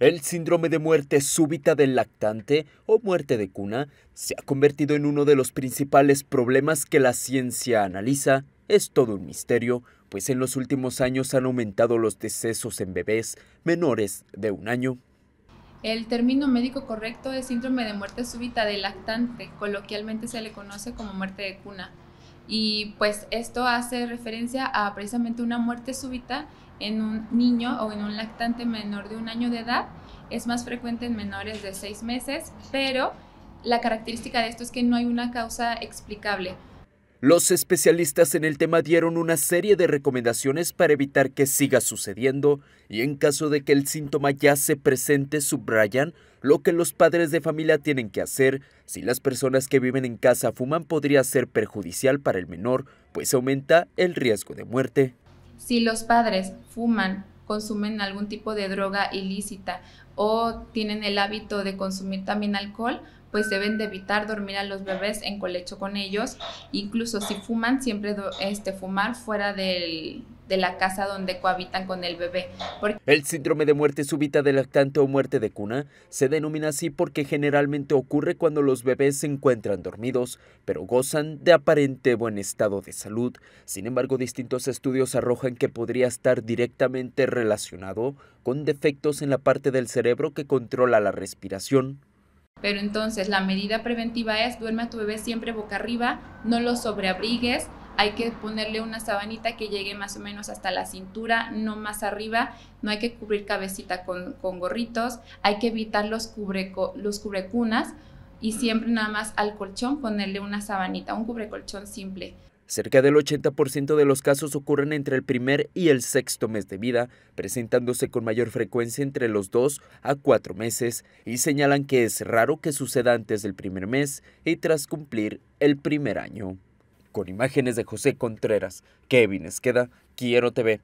El síndrome de muerte súbita del lactante o muerte de cuna se ha convertido en uno de los principales problemas que la ciencia analiza. Es todo un misterio, pues en los últimos años han aumentado los decesos en bebés menores de un año. El término médico correcto es síndrome de muerte súbita del lactante, coloquialmente se le conoce como muerte de cuna. Y pues esto hace referencia a precisamente una muerte súbita en un niño o en un lactante menor de un año de edad. Es más frecuente en menores de seis meses, pero la característica de esto es que no hay una causa explicable. Los especialistas en el tema dieron una serie de recomendaciones para evitar que siga sucediendo y en caso de que el síntoma ya se presente subrayan lo que los padres de familia tienen que hacer. Si las personas que viven en casa fuman podría ser perjudicial para el menor, pues aumenta el riesgo de muerte. Si los padres fuman, consumen algún tipo de droga ilícita o tienen el hábito de consumir también alcohol, pues deben de evitar dormir a los bebés en colecho con ellos. Incluso si fuman, siempre este, fumar fuera de la casa donde cohabitan con el bebé. El síndrome de muerte súbita de lactante o muerte de cuna se denomina así porque generalmente ocurre cuando los bebés se encuentran dormidos, pero gozan de aparente buen estado de salud. Sin embargo, distintos estudios arrojan que podría estar directamente relacionado con defectos en la parte del cerebro que controla la respiración. Pero entonces la medida preventiva es duerme a tu bebé siempre boca arriba, no lo sobreabrigues, hay que ponerle una sabanita que llegue más o menos hasta la cintura, no más arriba, no hay que cubrir cabecita con, gorritos, hay que evitar los, los cubrecunas y siempre nada más al colchón ponerle una sabanita, un cubrecolchón simple. Cerca del 80% de los casos ocurren entre el primer y el sexto mes de vida, presentándose con mayor frecuencia entre los 2 a 4 meses, y señalan que es raro que suceda antes del primer mes y tras cumplir el primer año. Con imágenes de José Contreras, Kevin Esqueda, Quiero TV.